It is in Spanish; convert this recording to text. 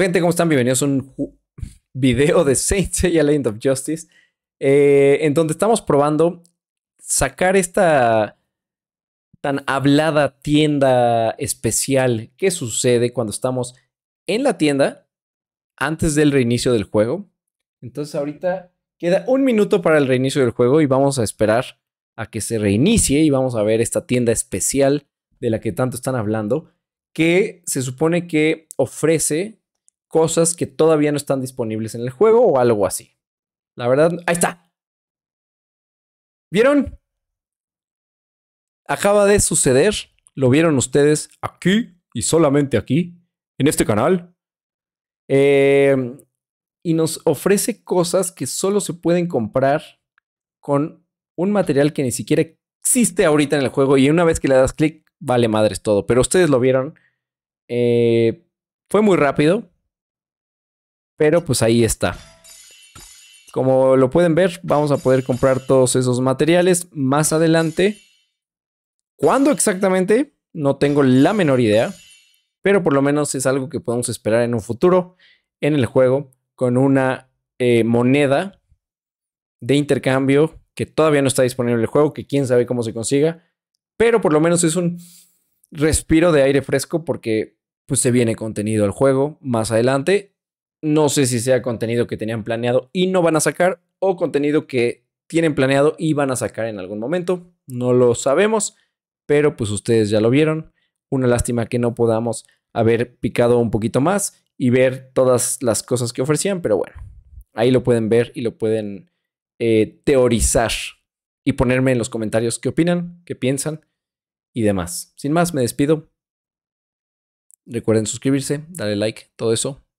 gente? ¿Cómo están? Bienvenidos a un video de y Seiya Legend of Justice. Eh, en donde estamos probando sacar esta tan hablada tienda especial. Que sucede cuando estamos en la tienda antes del reinicio del juego? Entonces ahorita queda un minuto para el reinicio del juego y vamos a esperar a que se reinicie y vamos a ver esta tienda especial de la que tanto están hablando que se supone que ofrece cosas que todavía no están disponibles en el juego o algo así. La verdad, ahí está. ¿Vieron? Acaba de suceder. Lo vieron ustedes aquí y solamente aquí, en este canal. Eh, y nos ofrece cosas que solo se pueden comprar con un material que ni siquiera existe ahorita en el juego. Y una vez que le das clic, vale madres todo. Pero ustedes lo vieron. Eh, fue muy rápido. Pero pues ahí está. Como lo pueden ver, vamos a poder comprar todos esos materiales más adelante. ¿Cuándo exactamente? No tengo la menor idea. Pero por lo menos es algo que podemos esperar en un futuro en el juego con una eh, moneda de intercambio que todavía no está disponible en el juego, que quién sabe cómo se consiga. Pero por lo menos es un respiro de aire fresco porque pues, se viene contenido al juego más adelante no sé si sea contenido que tenían planeado y no van a sacar o contenido que tienen planeado y van a sacar en algún momento. No lo sabemos, pero pues ustedes ya lo vieron. Una lástima que no podamos haber picado un poquito más y ver todas las cosas que ofrecían, pero bueno, ahí lo pueden ver y lo pueden eh, teorizar y ponerme en los comentarios qué opinan, qué piensan y demás. Sin más, me despido. Recuerden suscribirse, darle like, todo eso.